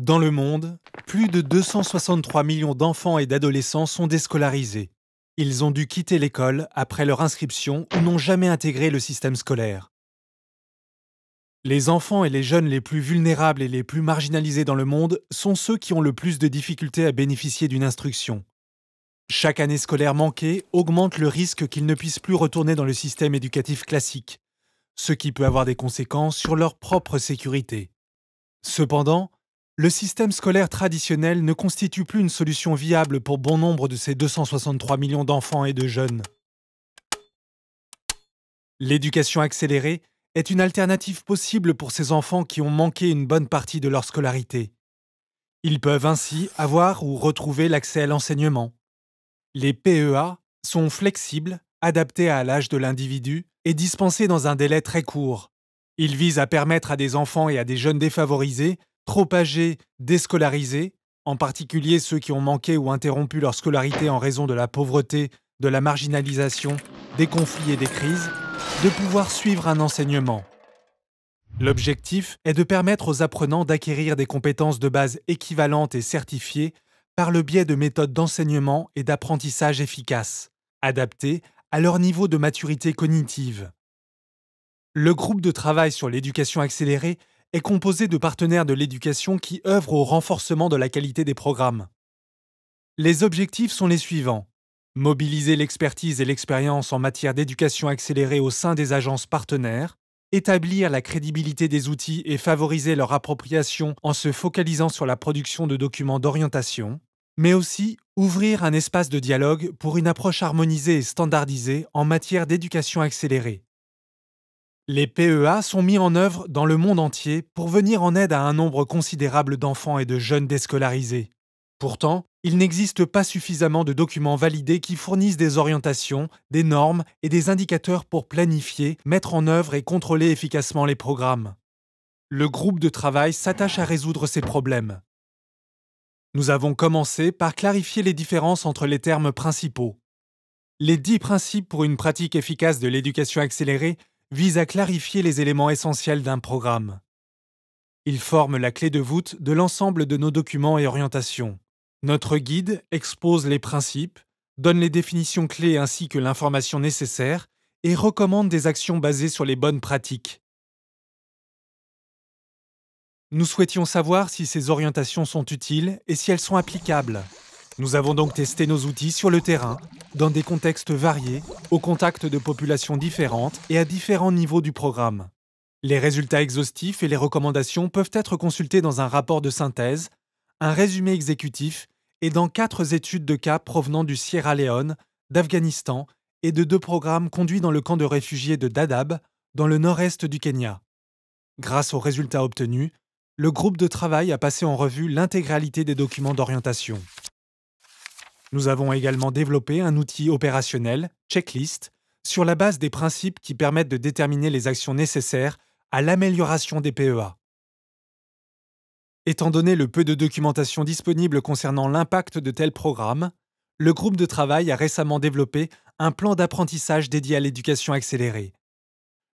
Dans le monde, plus de 263 millions d'enfants et d'adolescents sont déscolarisés. Ils ont dû quitter l'école après leur inscription ou n'ont jamais intégré le système scolaire. Les enfants et les jeunes les plus vulnérables et les plus marginalisés dans le monde sont ceux qui ont le plus de difficultés à bénéficier d'une instruction. Chaque année scolaire manquée augmente le risque qu'ils ne puissent plus retourner dans le système éducatif classique, ce qui peut avoir des conséquences sur leur propre sécurité. Cependant, le système scolaire traditionnel ne constitue plus une solution viable pour bon nombre de ces 263 millions d'enfants et de jeunes. L'éducation accélérée est une alternative possible pour ces enfants qui ont manqué une bonne partie de leur scolarité. Ils peuvent ainsi avoir ou retrouver l'accès à l'enseignement. Les PEA sont flexibles, adaptés à l'âge de l'individu et dispensés dans un délai très court. Ils visent à permettre à des enfants et à des jeunes défavorisés trop déscolarisés, en particulier ceux qui ont manqué ou interrompu leur scolarité en raison de la pauvreté, de la marginalisation, des conflits et des crises, de pouvoir suivre un enseignement. L'objectif est de permettre aux apprenants d'acquérir des compétences de base équivalentes et certifiées par le biais de méthodes d'enseignement et d'apprentissage efficaces, adaptées à leur niveau de maturité cognitive. Le groupe de travail sur l'éducation accélérée est composé de partenaires de l'éducation qui œuvrent au renforcement de la qualité des programmes. Les objectifs sont les suivants. Mobiliser l'expertise et l'expérience en matière d'éducation accélérée au sein des agences partenaires, établir la crédibilité des outils et favoriser leur appropriation en se focalisant sur la production de documents d'orientation, mais aussi ouvrir un espace de dialogue pour une approche harmonisée et standardisée en matière d'éducation accélérée. Les PEA sont mis en œuvre dans le monde entier pour venir en aide à un nombre considérable d'enfants et de jeunes déscolarisés. Pourtant, il n'existe pas suffisamment de documents validés qui fournissent des orientations, des normes et des indicateurs pour planifier, mettre en œuvre et contrôler efficacement les programmes. Le groupe de travail s'attache à résoudre ces problèmes. Nous avons commencé par clarifier les différences entre les termes principaux. Les dix principes pour une pratique efficace de l'éducation accélérée vise à clarifier les éléments essentiels d'un programme. Il forme la clé de voûte de l'ensemble de nos documents et orientations. Notre guide expose les principes, donne les définitions clés ainsi que l'information nécessaire et recommande des actions basées sur les bonnes pratiques. Nous souhaitions savoir si ces orientations sont utiles et si elles sont applicables. Nous avons donc testé nos outils sur le terrain, dans des contextes variés, au contact de populations différentes et à différents niveaux du programme. Les résultats exhaustifs et les recommandations peuvent être consultés dans un rapport de synthèse, un résumé exécutif et dans quatre études de cas provenant du Sierra Leone, d'Afghanistan et de deux programmes conduits dans le camp de réfugiés de Dadaab, dans le nord-est du Kenya. Grâce aux résultats obtenus, le groupe de travail a passé en revue l'intégralité des documents d'orientation. Nous avons également développé un outil opérationnel, Checklist, sur la base des principes qui permettent de déterminer les actions nécessaires à l'amélioration des PEA. Étant donné le peu de documentation disponible concernant l'impact de tels programmes, le groupe de travail a récemment développé un plan d'apprentissage dédié à l'éducation accélérée.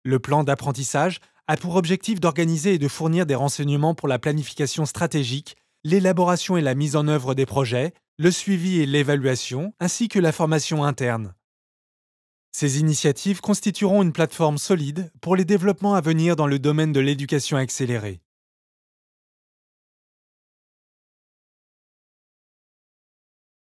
Le plan d'apprentissage a pour objectif d'organiser et de fournir des renseignements pour la planification stratégique, l'élaboration et la mise en œuvre des projets, le suivi et l'évaluation, ainsi que la formation interne. Ces initiatives constitueront une plateforme solide pour les développements à venir dans le domaine de l'éducation accélérée.